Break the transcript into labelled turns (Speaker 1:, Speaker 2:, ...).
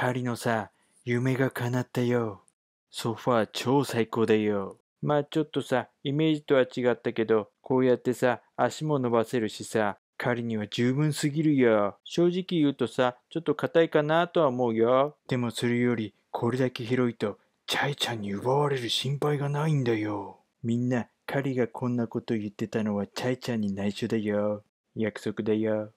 Speaker 1: カリのさ、夢が叶ったよ。
Speaker 2: ソファー超最高だよ。まあちょっとさ、イメージとは違ったけど、こうやってさ、足も伸ばせるしさ、狩りには十分すぎるよ。正直言うとさ、ちょっと硬いかなとは思うよ。でもそれより、これだけ広いと、チャイちゃんに奪われる心配がないんだよ。みんな、狩りがこんなこと言ってたのはチャイちゃんに内緒だよ。約束だよ。